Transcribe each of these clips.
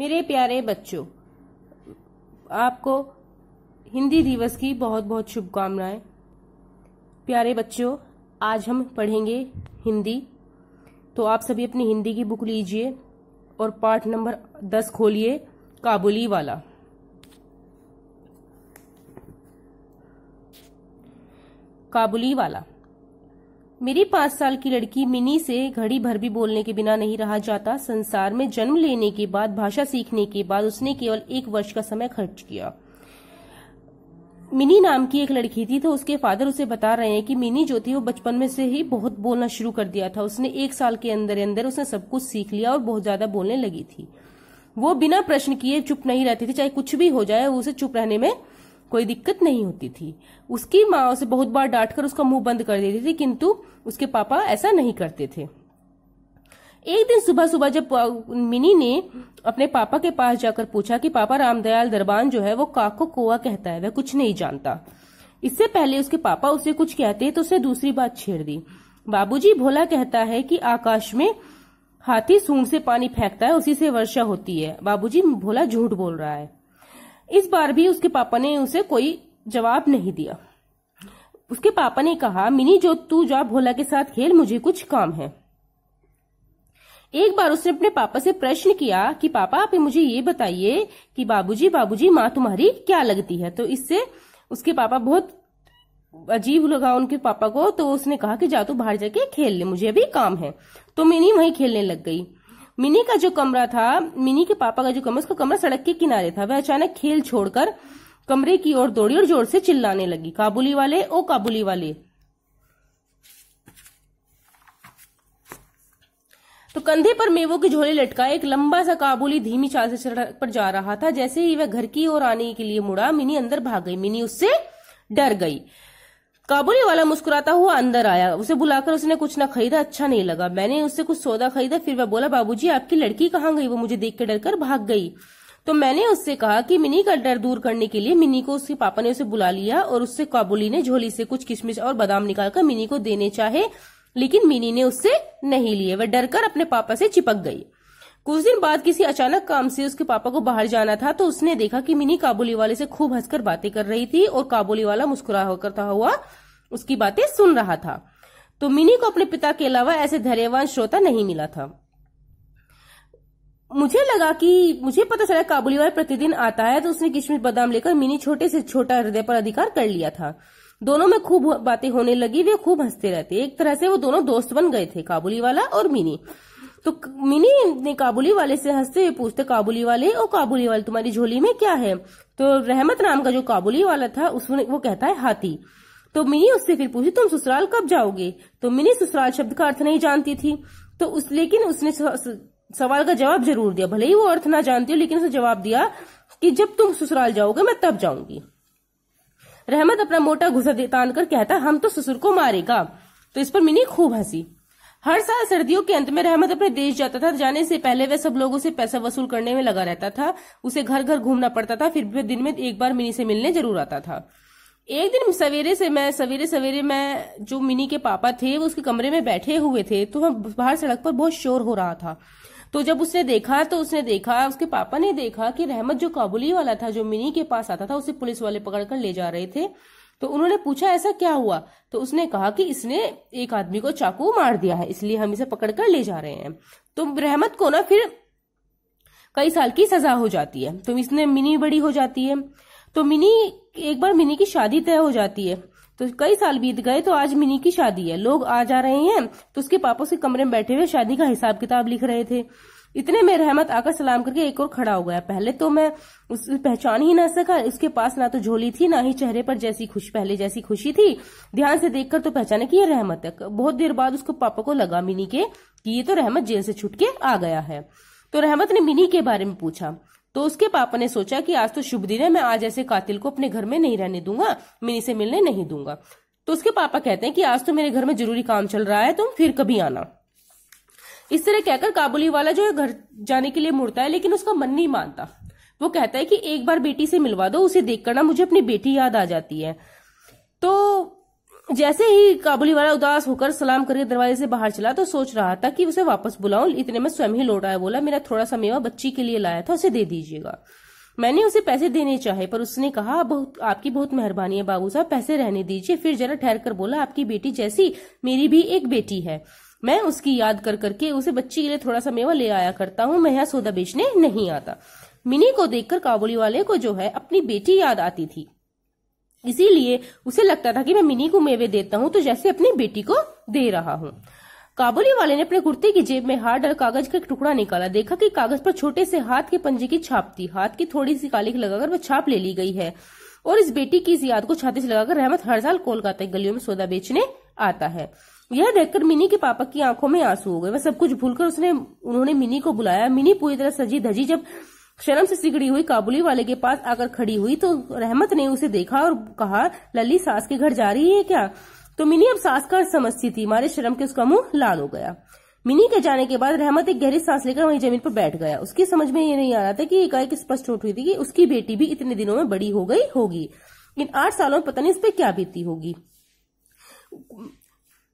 मेरे प्यारे बच्चों आपको हिंदी दिवस की बहुत बहुत शुभकामनाएं प्यारे बच्चों आज हम पढ़ेंगे हिंदी तो आप सभी अपनी हिंदी की बुक लीजिए और पाठ नंबर दस खोलिए काबुली वाला काबुली वाला मेरी पाँच साल की लड़की मिनी से घड़ी भर भी बोलने के बिना नहीं रहा जाता संसार में जन्म लेने के बाद भाषा सीखने के बाद उसने केवल एक वर्ष का समय खर्च किया मिनी नाम की एक लड़की थी तो उसके फादर उसे बता रहे हैं कि मिनी जो थी वो बचपन में से ही बहुत बोलना शुरू कर दिया था उसने एक साल के अंदर अंदर उसने सब कुछ सीख लिया और बहुत ज्यादा बोलने लगी थी वो बिना प्रश्न किए चुप नहीं रहती थी चाहे कुछ भी हो जाए उसे चुप रहने में कोई दिक्कत नहीं होती थी उसकी माँ उसे बहुत बार डांटकर उसका मुंह बंद कर देती थी किंतु उसके पापा ऐसा नहीं करते थे एक दिन सुबह सुबह जब मिनी ने अपने पापा के पास जाकर पूछा कि पापा रामदयाल दरबान जो है वो काको कोआ कहता है वह कुछ नहीं जानता इससे पहले उसके पापा उसे कुछ कहते तो उसने दूसरी बात छेड़ दी बाबूजी भोला कहता है कि आकाश में हाथी सूंड से पानी फेंकता है उसी से वर्षा होती है बाबूजी भोला झूठ बोल रहा है इस बार भी उसके पापा ने उसे कोई जवाब नहीं दिया उसके पापा ने कहा मिनी जो तू जा भोला के साथ खेल मुझे कुछ काम है एक बार उसने अपने पापा से प्रश्न किया कि पापा आप मुझे ये बताइए कि बाबूजी बाबूजी माँ तुम्हारी क्या लगती है तो इससे उसके पापा बहुत अजीब लगा उनके पापा को तो उसने कहा कि जा तू बाहर जाके खेल ले मुझे अभी काम है तो मिनी वही खेलने लग गई मिनी का जो कमरा था मिनी के पापा का जो कमरा उसका कमरा सड़क के किनारे था वह अचानक खेल छोड़कर कमरे की ओर दौड़ी और जोर से चिल्लाने लगी काबुली वाले ओ काबुली वाले तो कंधे पर मेवों के झोले लटका एक लंबा सा काबुली धीमी चाल से सड़क पर जा रहा था जैसे ही वह घर की ओर आने के लिए मुड़ा मिनी अंदर भाग गई मिनी उससे डर गई काबुली वाला मुस्कुराता हुआ अंदर आया उसे बुलाकर उसने कुछ ना खरीदा अच्छा नहीं लगा मैंने उससे कुछ सौदा खरीदा फिर वह बोला बाबूजी आपकी लड़की कहाँ गई वो मुझे देख के डर कर भाग गई तो मैंने उससे कहा कि मिनी का डर दूर करने के लिए मिनी को उसके पापा ने उसे बुला लिया और उससे काबुली ने झोली से कुछ किशमिश और बादाम निकालकर मिनी को देने चाहे लेकिन मिनी ने उससे नहीं लिए वह डर कर अपने पापा से चिपक गई कुछ दिन बाद किसी अचानक काम से उसके पापा को बाहर जाना था तो उसने देखा कि मिनी काबुली वाले से खूब हंसकर बातें कर रही थी और काबुली वाला मुस्कुरा होकर हुआ उसकी बातें सुन रहा था तो मिनी को अपने पिता के अलावा ऐसे धैर्यवान श्रोता नहीं मिला था मुझे लगा कि मुझे पता चला काबुलीवाल प्रतिदिन आता है तो उसने किशमिश बादाम लेकर मिनी छोटे से छोटा हृदय पर अधिकार कर लिया था दोनों में खूब बातें होने लगी वे खूब हंसते रहते एक तरह से वो दोनों दोस्त बन गए थे काबुली वाला और मिनी तो मिनी ने काबुली वाले से हंसते हुए पूछते काबुली वाले ओ काबुली वाले तुम्हारी झोली में क्या है तो रहमत नाम का जो काबुली वाला था उसने वो कहता है हाथी तो मिनी उससे फिर पूछी तुम ससुराल कब जाओगे तो मिनी ससुराल शब्द का अर्थ नहीं जानती थी तो उस लेकिन उसने सवाल का जवाब जरूर दिया भले ही वो अर्थ ना जानती हो लेकिन उसने जवाब दिया कि जब तुम ससुराल जाओगे मैं तब जाऊंगी रहमत अपना मोटा घुसा तान कर कहता हम तो ससुर को मारेगा तो इस पर मिनी खूब हंसी हर साल सर्दियों के अंत में रहमत अपने देश जाता था जाने से पहले वह सब लोगों से पैसा वसूल करने में लगा रहता था उसे घर घर घूमना पड़ता था फिर भी दिन में एक बार मिनी से मिलने जरूर आता था एक दिन सवेरे से मैं सवेरे सवेरे मैं जो मिनी के पापा थे वो उसके कमरे में बैठे हुए थे तो वहाँ बाहर सड़क पर बहुत शोर हो रहा था तो जब उसने देखा तो उसने देखा उसके पापा ने देखा कि रहमत जो काबुली वाला था जो मिनी के पास आता था उसे पुलिस वाले पकड़ कर ले जा रहे थे तो उन्होंने पूछा ऐसा क्या हुआ तो उसने कहा कि इसने एक आदमी को चाकू मार दिया है इसलिए हम इसे पकड़कर ले जा रहे हैं तो रहमत को ना फिर कई साल की सजा हो जाती है तो इसने मिनी बड़ी हो जाती है तो मिनी एक बार मिनी की शादी तय हो जाती है तो कई साल बीत गए तो आज मिनी की शादी है लोग आ जा रहे हैं तो उसके पापा उसके कमरे में बैठे हुए शादी का हिसाब किताब लिख रहे थे इतने में रहमत आकर सलाम करके एक और खड़ा हो गया पहले तो मैं उस पहचान ही ना सका उसके पास ना तो झोली थी ना ही चेहरे पर जैसी खुश पहले जैसी खुशी थी ध्यान से देखकर तो पहचाने की ये रहमत है बहुत देर बाद उसको पापा को लगा मिनी के कि ये तो रहमत जेल से छुटके आ गया है तो रहमत ने मिनी के बारे में पूछा तो उसके पापा ने सोचा कि आज तो शुभ दिन है मैं आज ऐसे कातिल को अपने घर में नहीं रहने दूंगा मिनी से मिलने नहीं दूंगा तो उसके पापा कहते हैं कि आज तो मेरे घर में जरूरी काम चल रहा है तुम फिर कभी आना इस तरह कहकर काबुली वाला जो है घर जाने के लिए मुड़ता है लेकिन उसका मन नहीं मानता वो कहता है कि एक बार बेटी से मिलवा दो उसे देख ना मुझे अपनी बेटी याद आ जाती है तो जैसे ही काबुली वाला उदास होकर सलाम करके दरवाजे से बाहर चला तो सोच रहा था कि उसे वापस बुलाऊं इतने में स्वयं ही लौट आया बोला मेरा थोड़ा सा मेवा बच्ची के लिए लाया था उसे दे दीजिएगा मैंने उसे पैसे देने चाहे पर उसने कहा बहुत आपकी बहुत मेहरबानी है बाबू साहब पैसे रहने दीजिए फिर जरा ठहर कर बोला आपकी बेटी जैसी मेरी भी एक बेटी है मैं उसकी याद कर करके उसे बच्ची के लिए थोड़ा सा मेवा ले आया करता हूँ मैं यहाँ सौदा बेचने नहीं आता मिनी को देखकर काबुली वाले को जो है अपनी बेटी याद आती थी इसीलिए उसे लगता था कि मैं मिनी को मेवे देता हूँ तो जैसे अपनी बेटी को दे रहा हूँ काबुली वाले ने अपने कुर्ते की जेब में हार्ड और कागज का एक टुकड़ा निकाला देखा कि कागज पर छोटे से हाथ के पंजे की छाप थी हाथ की थोड़ी सी काली लगाकर वह छाप ले ली गई है और इस बेटी की इस याद को छाती से लगाकर रहमत हर साल कोलकाता की गलियों में सौदा बेचने आता है यह देखकर मिनी के पापा की आंखों में आंसू हो गए वह सब कुछ भूलकर उसने उन्होंने मिनी को बुलाया मिनी पूरी तरह सजी धजी जब शर्म से सिगड़ी हुई काबुली वाले के पास आकर खड़ी हुई तो रहमत ने उसे देखा और कहा लल्ली सास के घर जा रही है क्या तो मिनी अब सास का समझती थी मारे शर्म के उसका मुंह लाल हो गया मिनी के जाने के बाद रहमत एक गहरी सांस लेकर वहीं जमीन पर बैठ गया उसकी समझ में ये नहीं आ रहा था कि एकाएक स्पष्ट हो हुई थी कि उसकी बेटी भी इतने दिनों में बड़ी हो गई होगी इन आठ सालों में पता नहीं इस पर क्या बीती होगी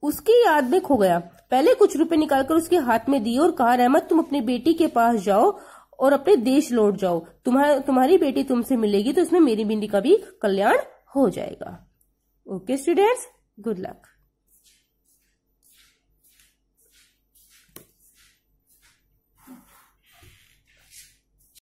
उसकी याद में खो गया पहले कुछ रुपए निकालकर उसके हाथ में दिए और कहा रहमत तुम अपनी बेटी के पास जाओ और अपने देश लौट जाओ तुम्हारा तुम्हारी बेटी तुमसे मिलेगी तो इसमें मेरी बिंदी का भी कल्याण हो जाएगा ओके स्टूडेंट्स गुड लक